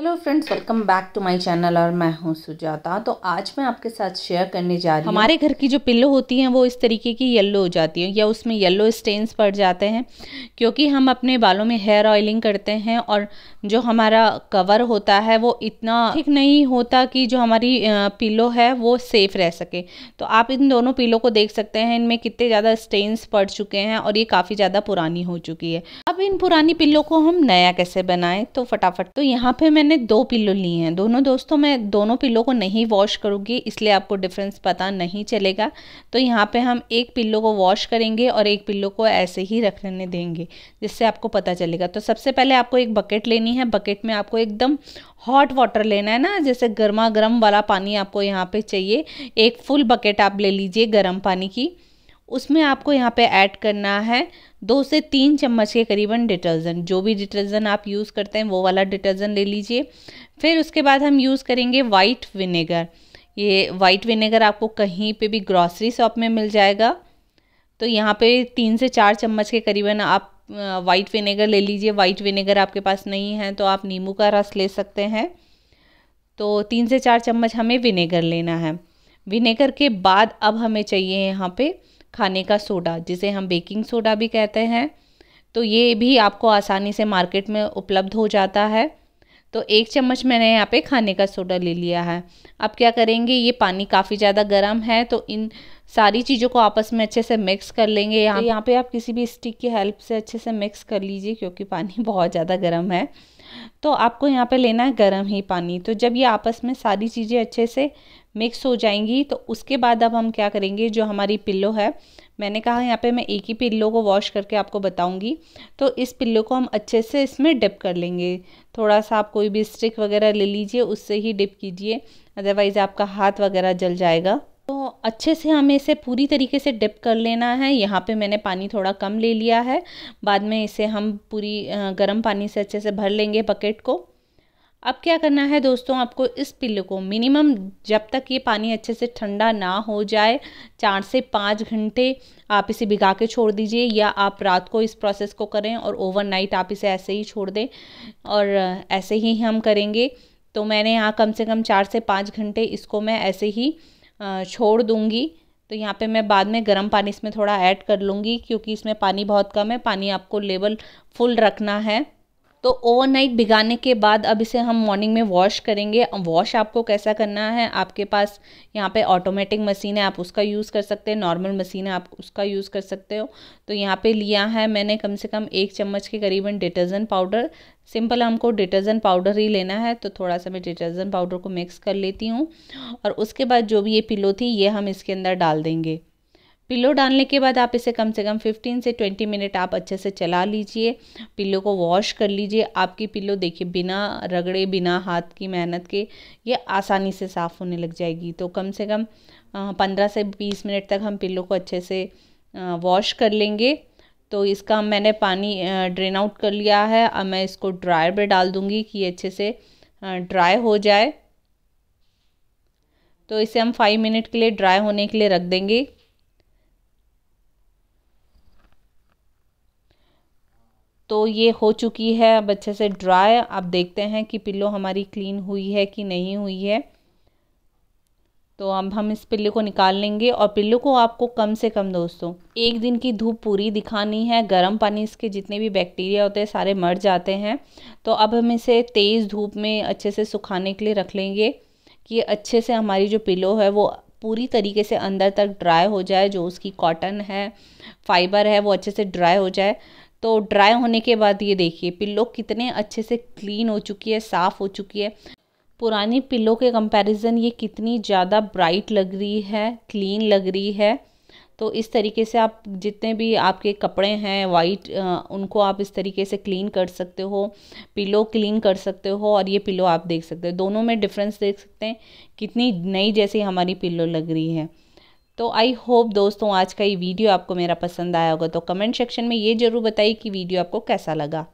hello friends welcome back to my channel और मैं हूं सुजाता तो आज मैं आपके साथ शेयर करने जा रही हूं हमारे घर की जो पिल्लो होती हैं वो इस तरीके की येलो हो जाती है या उसमें येलो स्टेन्स पड़ जाते हैं क्योंकि हम अपने बालों में हेयर ऑयलिंग करते हैं और जो हमारा कवर होता है वो इतना ठीक नहीं होता कि जो हमारी पिल्लो है वो सेफ़ रह सके तो आप इन दोनों पिल्लो को देख सकते हैं इनमें कितने ज़्यादा स्टेन्स पड़ चुके हैं और ये काफ़ी ज़्यादा पुरानी हो चुकी है अब इन पुरानी पिल्लों को हम नया कैसे बनाएं तो फटाफट तो यहाँ पे मैंने दो पिल्लो ली हैं दोनों दोस्तों मैं दोनों पिल्लों को नहीं वॉश करूँगी इसलिए आपको डिफरेंस पता नहीं चलेगा तो यहाँ पे हम एक पिल्लो को वॉश करेंगे और एक पिल्लो को ऐसे ही रखने देंगे जिससे आपको पता चलेगा तो सबसे पहले आपको एक बकेट लेनी है बकेट में आपको एकदम हॉट वाटर लेना है ना जैसे गर्मा गर्म वाला पानी आपको यहाँ पर चाहिए एक फुल बकेट आप ले लीजिए गर्म पानी की उसमें आपको यहाँ पे ऐड करना है दो से तीन चम्मच के करीबन डिटर्जेंट जो भी डिटर्जेंट आप यूज़ करते हैं वो वाला डिटर्जेंट ले लीजिए फिर उसके बाद हम यूज़ करेंगे वाइट विनेगर ये वाइट विनेगर आपको कहीं पे भी ग्रॉसरी शॉप में मिल जाएगा तो यहाँ पे तीन से चार चम्मच के करीबन आप वाइट विनेगर ले लीजिए वाइट विनेगर आपके पास नहीं है तो आप नींबू का रस ले सकते हैं तो तीन से चार चम्मच हमें विनेगर लेना है विनेगर के बाद अब हमें चाहिए यहाँ पे खाने का सोडा जिसे हम बेकिंग सोडा भी कहते हैं तो ये भी आपको आसानी से मार्केट में उपलब्ध हो जाता है तो एक चम्मच मैंने यहाँ पे खाने का सोडा ले लिया है अब क्या करेंगे ये पानी काफ़ी ज़्यादा गर्म है तो इन सारी चीज़ों को आपस में अच्छे से मिक्स कर लेंगे तो यहाँ यहाँ पे आप किसी भी स्टिक की हेल्प से अच्छे से मिक्स कर लीजिए क्योंकि पानी बहुत ज़्यादा गर्म है तो आपको यहाँ पे लेना है गर्म ही पानी तो जब ये आपस में सारी चीज़ें अच्छे से मिक्स हो जाएंगी तो उसके बाद अब हम क्या करेंगे जो हमारी पिल्लो है मैंने कहा यहाँ पे मैं एक ही पिल्लो को वॉश करके आपको बताऊंगी तो इस पिल्लो को हम अच्छे से इसमें डिप कर लेंगे थोड़ा सा आप कोई भी स्टिक वगैरह ले लीजिए उससे ही डिप कीजिए अदरवाइज़ आपका हाथ वगैरह जल जाएगा तो अच्छे से हमें इसे पूरी तरीके से डिप कर लेना है यहाँ पे मैंने पानी थोड़ा कम ले लिया है बाद में इसे हम पूरी गर्म पानी से अच्छे से भर लेंगे बकेट को अब क्या करना है दोस्तों आपको इस पिल्ले को मिनिमम जब तक ये पानी अच्छे से ठंडा ना हो जाए चार से पाँच घंटे आप इसे भिगा के छोड़ दीजिए या आप रात को इस प्रोसेस को करें और ओवरनाइट आप इसे ऐसे ही छोड़ दें और ऐसे ही हम करेंगे तो मैंने यहाँ कम से कम चार से पाँच घंटे इसको मैं ऐसे ही छोड़ दूँगी तो यहाँ पे मैं बाद में गर्म पानी इसमें थोड़ा ऐड कर लूँगी क्योंकि इसमें पानी बहुत कम है पानी आपको लेवल फुल रखना है तो ओवरनाइट भिगाने के बाद अब इसे हम मॉर्निंग में वॉश करेंगे वॉश आपको कैसा करना है आपके पास यहाँ पे ऑटोमेटिक मशीन है आप उसका यूज़ कर सकते हैं नॉर्मल मशीन है आप उसका यूज़ कर सकते हो तो यहाँ पे लिया है मैंने कम से कम एक चम्मच के करीबन डिटर्जेंट पाउडर सिंपल हमको डिटर्जेंट पाउडर ही लेना है तो थोड़ा सा मैं डिटर्जेंट पाउडर को मिक्स कर लेती हूँ और उसके बाद जो भी ये पिलो थी ये हम इसके अंदर डाल देंगे पिल्लो डालने के बाद आप इसे कम से कम 15 से 20 मिनट आप अच्छे से चला लीजिए पिल्लो को वॉश कर लीजिए आपकी पिल्लो देखिए बिना रगड़े बिना हाथ की मेहनत के ये आसानी से साफ़ होने लग जाएगी तो कम से कम पंद्रह से बीस मिनट तक हम पिल्लो को अच्छे से वॉश कर लेंगे तो इसका मैंने पानी ड्रेन आउट कर लिया है अब मैं इसको ड्रायर पर डाल दूँगी कि अच्छे से ड्राई हो जाए तो इसे हम फाइव मिनट के लिए ड्राई होने के लिए रख देंगे तो ये हो चुकी है अब अच्छे से ड्राई आप देखते हैं कि पिल्लो हमारी क्लीन हुई है कि नहीं हुई है तो अब हम इस पिल्ले को निकाल लेंगे और पिल्लू को आपको कम से कम दोस्तों एक दिन की धूप पूरी दिखानी है गर्म पानी इसके जितने भी बैक्टीरिया होते हैं सारे मर जाते हैं तो अब हम इसे तेज़ धूप में अच्छे से सुखाने के लिए रख लेंगे कि अच्छे से हमारी जो पिल्लो है वो पूरी तरीके से अंदर तक ड्राई हो जाए जो उसकी कॉटन है फाइबर है वो अच्छे से ड्राई हो जाए तो ड्राई होने के बाद ये देखिए पिल्लो कितने अच्छे से क्लीन हो चुकी है साफ़ हो चुकी है पुरानी पिल्लो के कंपैरिजन ये कितनी ज़्यादा ब्राइट लग रही है क्लीन लग रही है तो इस तरीके से आप जितने भी आपके कपड़े हैं वाइट उनको आप इस तरीके से क्लीन कर सकते हो पिलो क्लीन कर सकते हो और ये पिलो आप देख सकते हो दोनों में डिफरेंस देख सकते हैं कितनी नई जैसी हमारी पिलो लग रही है तो आई होप दोस्तों आज का ये वीडियो आपको मेरा पसंद आया होगा तो कमेंट सेक्शन में ये ज़रूर बताइए कि वीडियो आपको कैसा लगा